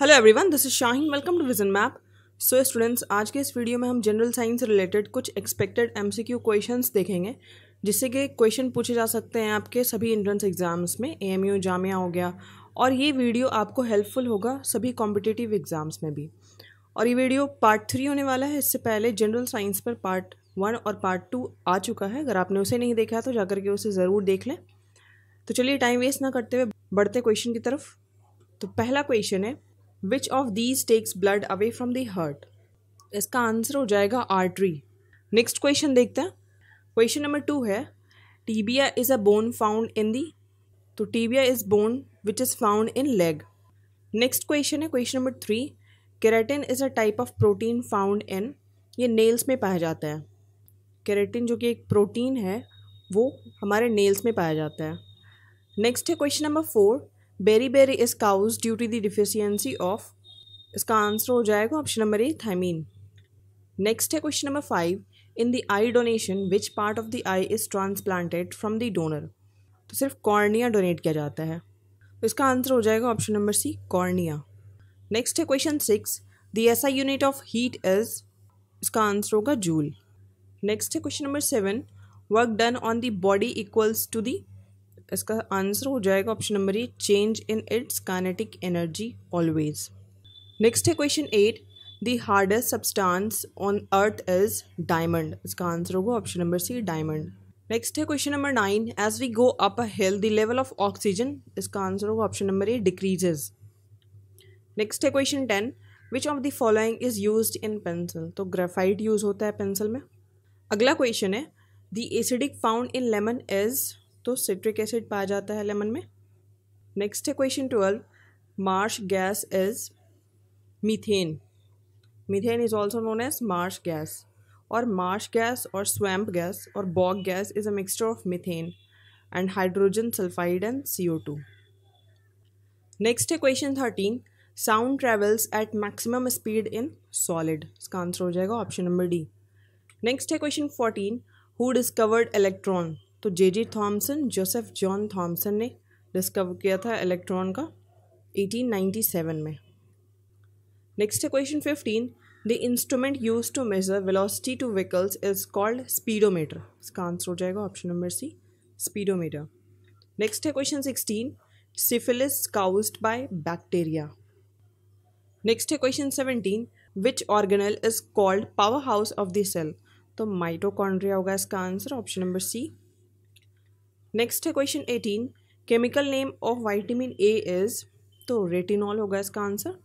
hello everyone this is Shaheen welcome to Vision Map so students आज के इस video में हम जनरल साइंस से रिलेटेड कुछ एक्सपेक्टेड एमसीक्यू क्वेश्चंस देखेंगे जिससे कि क्वेश्चन पूछे जा सकते हैं आपके सभी एंट्रेंस एग्ज़ाम्स में ए एम जामिया हो गया और ये वीडियो आपको हेल्पफुल होगा सभी कॉम्पिटिटिव एग्ज़ाम्स में भी और ये वीडियो पार्ट थ्री होने वाला है इससे पहले जनरल साइंस पर पार्ट वन और पार्ट टू आ चुका है अगर आपने उसे नहीं देखा तो जाकर के उसे ज़रूर देख लें तो चलिए टाइम वेस्ट ना करते हुए बढ़ते क्वेश्चन की तरफ तो पहला क्वेश्चन है which of these takes blood away from the heart इसका आंसर हो जाएगा आर्टरी नेक्स्ट क्वेश्चन देखते हैं क्वेश्चन नंबर टू है tibia is a bone found in the तो tibia is bone which is found in leg next question है question number three keratin is a type of protein found in ये nails में पाया जाता है keratin जो कि एक प्रोटीन है वो हमारे नेल्स में पाया जाता है नेक्स्ट है question number four beri beri is caused due to the deficiency of इसका आंसर हो जाएगा option number A thiamine next है question number five in the eye donation which part of the eye is transplanted from the donor तो सिर्फ cornea donate किया जाता है तो इसका आंसर हो जाएगा option number C cornea next है question six the SI unit of heat is इसका आंसर होगा जूल नेक्स्ट है question number seven work done on the body equals to the इसका आंसर हो जाएगा option number E change in its kinetic energy always next है question eight the hardest substance on earth is diamond इसका answer होगा option number C diamond next है question number nine as we go up a hill the level of oxygen इसका answer होगा option number A decreases next है question ten which of the following is use in pencil तो graphite use होता है pencil में अगला question है the acidic found in lemon is तो सिट्रिक एसिड पाया जाता है लेमन में नेक्स्ट है question twelve marsh gas is methane methane is also known as marsh gas और मार्श गैस और स्वैम्प गैस और bog gas is a mixture of methane and hydrogen sulphide and C O two next है question thirteen sound travels at maximum speed in solid इसका answer हो जाएगा option number D next है question fourteen who discovered electron तो J J Thomson Joseph John Thomson ने discover किया था electron का 1897 में नेक्स्ट है question 15 the instrument use to measure velocity two vehicles is called speedometer इसका आंसर हो जाएगा option number C speedometer next है question sixteen syphilis caused by bacteria next है question seventeen which organelle is called power house of the cell तो mitochondria होगा इसका answer option number C next है question eighteen chemical name of vitamin A is तो retinol होगा इसका answer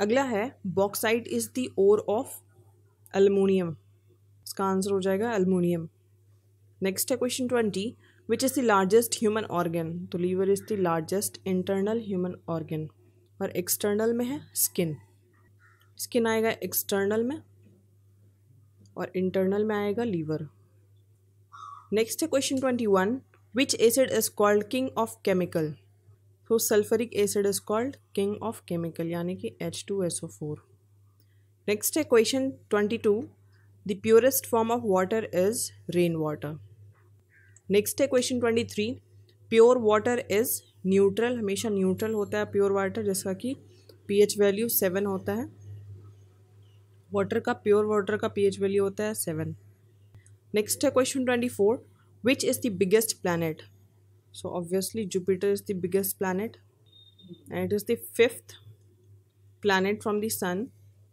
अगला है bauxite is the ore of aluminium इसका आंसर हो जाएगा अल्मोनियम नेक्स्ट है question twenty which is the largest human organ तो liver is the largest internal human organ और एक्सटर्नल में है स्किन स्किन आएगा एक्सटर्नल में और इंटरनल में आएगा लीवर नेक्स्ट है question twenty one which acid is called king of chemical तो sulphuric acid is called king of chemical यानी कि H two S O four next है question twenty two the purest form of water is rain water next है question twenty three pure water is neutral हमेशा neutral होता है pure water जिसका कि P H value seven होता है water का प्योर वाटर का पी एच वैल्यू होता है सेवन नेक्स्ट है question twenty four which is the biggest planet so obviously Jupiter is the biggest planet and it is the fifth planet from the sun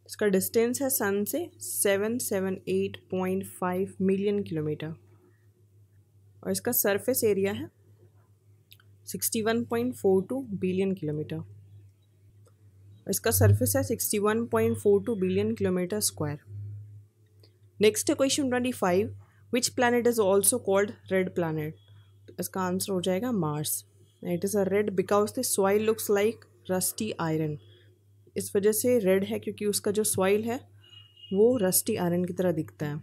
इसका distance है sun से seven seven eight point five million kilometre और इसका surface area है sixty one point four two billion kilometre इसका surface है sixty one point four two billion kilometre square next है question twenty five which planet is also called red planet इसका answer हो जाएगा Mars it is a red because the soil looks like rusty iron इस वजह से red है क्योंकि उसका जो सॉइल है वो रस्टी आयरन की तरह दिखता है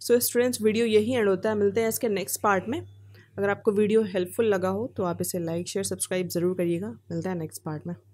सो so, स्टूडेंट्स वीडियो यही एंड होता है मिलते हैं इसके नेक्स्ट पार्ट में अगर आपको वीडियो हेल्पफुल लगा हो तो आप इसे लाइक शेयर सब्सक्राइब ज़रूर करिएगा मिलता है नेक्स्ट पार्ट में